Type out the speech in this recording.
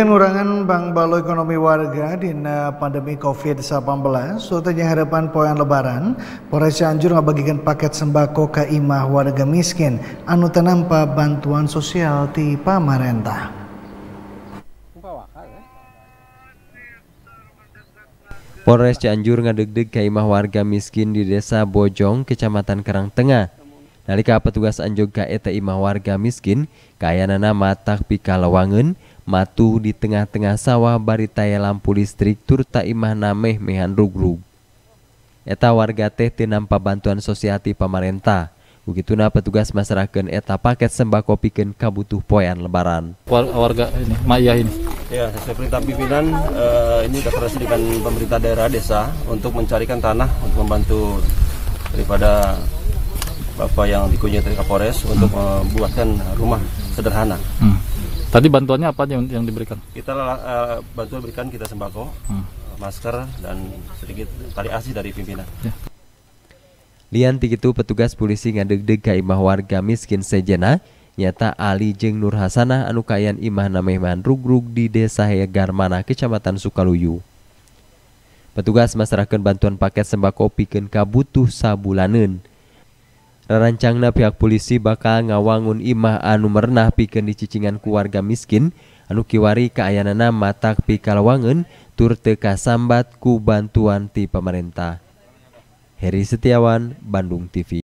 Pengurangan Bank Balu Ekonomi Warga di pandemi COVID-19, sutenya harapan poin lebaran, Polres Cianjur membagikan paket sembako ke imah warga miskin, anu tanpa bantuan sosial di pemerintah. Polres Cianjur ngadegdeg ke imah warga miskin di desa Bojong, kecamatan Kerang Tengah. Nalika petugas anjog ke imah warga miskin, kayanana matak pika lewangen, Matu di tengah-tengah sawah baritaya lampu listrik turta imah nameh mehan rugrug. Eta warga teh tinampa bantuan sosiati pemerintah. Begituna petugas masyarakat eta paket sembako pikeun kabutuh poyan lebaran. Warga ini, Maya ini. Ya, sesuai perintah pimpinan eh, ini sudah dengan pemerintah daerah desa untuk mencarikan tanah untuk membantu daripada Bapak yang dikunjungi dari Kapolres untuk hmm. membuatkan rumah sederhana. Hmm Tadi bantuannya apa yang yang diberikan? Kita uh, bantuan berikan kita sembako, hmm. Eh, masker dan sedikit tali asih dari pimpinan. Ya. Lian itu petugas polisi ngadeg ka imah warga miskin sejena nyata Ali Jeng Nur Hasanah anu kaayaan imah namehman rugrug di desa Hegarmana kecamatan Sukaluyu. Petugas masyarakat bantuan paket sembako pikin kabutuh sabulanen. Rancangna pihak polisi bakal ngawangun imah anu merenah piken dicicingan keluarga miskin, anu kiwari keayanana matak pikalawangen tur teka sambat ku bantuan ti pemerintah. Heri Setiawan, Bandung TV.